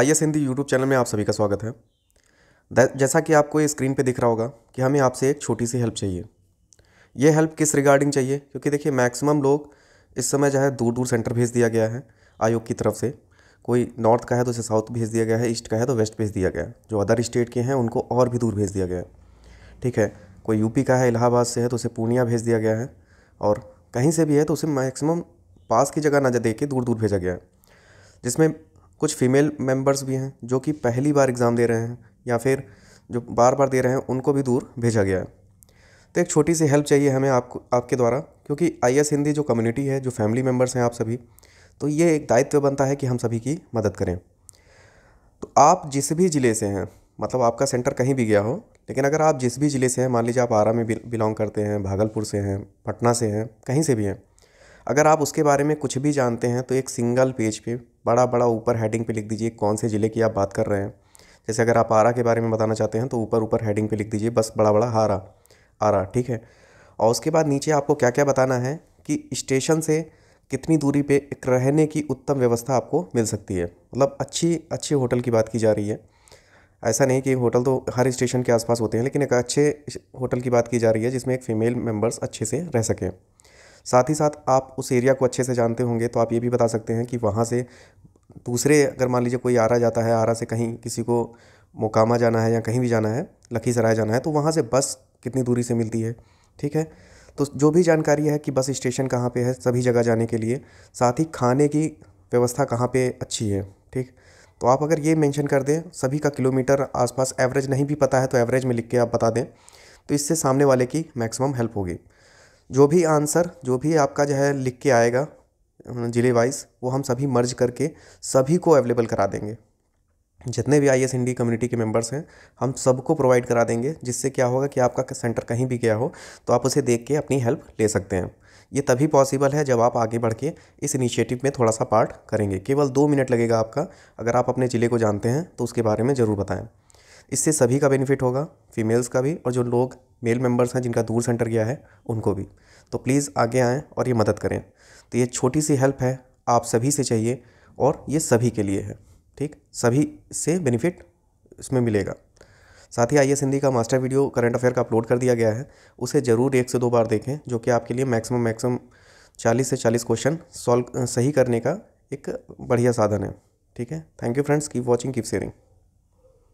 आई S Hindi YouTube channel में आप सभी का स्वागत है जैसा कि आपको स्क्रीन पे दिख रहा होगा कि हमें आपसे एक छोटी सी हेल्प चाहिए ये हेल्प किस रिगार्डिंग चाहिए क्योंकि देखिए मैक्सिमम लोग इस समय जो है दूर दूर सेंटर भेज दिया गया है आयोग की तरफ से कोई नॉर्थ का है तो उसे साउथ भेज दिया गया है ईस्ट का है तो वेस्ट भेज दिया गया है जो अदर स्टेट के हैं उनको और भी दूर भेज दिया गया है ठीक है कोई यूपी का है इलाहाबाद से है तो उसे पूर्णिया भेज दिया गया है और कहीं से भी है तो उसे मैक्सिमम पास की जगह ना दे के दूर दूर भेजा गया है जिसमें कुछ फीमेल मेंबर्स भी हैं जो कि पहली बार एग्ज़ाम दे रहे हैं या फिर जो बार बार दे रहे हैं उनको भी दूर भेजा गया है तो एक छोटी सी हेल्प चाहिए हमें आपको आपके द्वारा क्योंकि आई हिंदी जो कम्युनिटी है जो फैमिली मेम्बर्स हैं आप सभी तो ये एक दायित्व बनता है कि हम सभी की मदद करें तो आप जिस भी ज़िले से हैं मतलब आपका सेंटर कहीं भी गया हो लेकिन अगर आप जिस भी ज़िले से हैं मान लीजिए आप आरा में बिलोंग करते हैं भागलपुर से हैं पटना से हैं कहीं से भी हैं अगर आप उसके बारे में कुछ भी जानते हैं तो एक सिंगल पेज पे बड़ा बड़ा ऊपर हेडिंग पे लिख दीजिए कौन से ज़िले की आप बात कर रहे हैं जैसे अगर आप आरा के बारे में बताना चाहते हैं तो ऊपर ऊपर हेडिंग पे लिख दीजिए बस बड़ा बड़ा हारा आरा ठीक है और उसके बाद नीचे आपको क्या क्या बताना है कि स्टेशन से कितनी दूरी पे एक रहने की उत्तम व्यवस्था आपको मिल सकती है मतलब अच्छी अच्छे होटल की बात की जा रही है ऐसा नहीं कि होटल तो हर स्टेशन के आसपास होते हैं लेकिन एक अच्छे होटल की बात की जा रही है जिसमें एक फ़ीमेल मेंबर्स अच्छे से रह सकें साथ ही साथ आप उस एरिया को अच्छे से जानते होंगे तो आप ये भी बता सकते हैं कि वहाँ से दूसरे अगर मान लीजिए कोई आरा जाता है आरा से कहीं किसी को मोकामा जाना है या कहीं भी जाना है लखीसराय जाना है तो वहाँ से बस कितनी दूरी से मिलती है ठीक है तो जो भी जानकारी है कि बस स्टेशन कहाँ पे है सभी जगह जाने के लिए साथ ही खाने की व्यवस्था कहाँ पे अच्छी है ठीक तो आप अगर ये मेंशन कर दें सभी का किलोमीटर आसपास एवरेज नहीं भी पता है तो एवरेज में लिख के आप बता दें तो इससे सामने वाले की मैक्सिमम हेल्प होगी जो भी आंसर जो भी आपका जो है लिख के आएगा ज़िले वाइज वो हम सभी मर्ज करके सभी को अवेलेबल करा देंगे जितने भी आई एस हिंदी कम्युनिटी के मेंबर्स हैं हम सबको प्रोवाइड करा देंगे जिससे क्या होगा कि आपका सेंटर कहीं भी गया हो तो आप उसे देख के अपनी हेल्प ले सकते हैं ये तभी पॉसिबल है जब आप आगे बढ़ के इस इनिशिएटिव में थोड़ा सा पार्ट करेंगे केवल दो मिनट लगेगा आपका अगर आप अपने ज़िले को जानते हैं तो उसके बारे में ज़रूर बताएं इससे सभी का बेनिफिट होगा फीमेल्स का भी और जो लोग मेल मेंबर्स हैं जिनका दूर सेंटर गया है उनको भी तो प्लीज़ आगे आएँ और ये मदद करें तो ये छोटी सी हेल्प है आप सभी से चाहिए और ये सभी के लिए है ठीक सभी से बेनिफिट इसमें मिलेगा साथ ही आई एस हिंदी का मास्टर वीडियो करंट अफेयर का अपलोड कर दिया गया है उसे ज़रूर एक से दो बार देखें जो कि आपके लिए मैक्सिमम मैक्सिमम चालीस से चालीस क्वेश्चन सॉल्व सही करने का एक बढ़िया साधन है ठीक है thank you friends keep watching keep sharing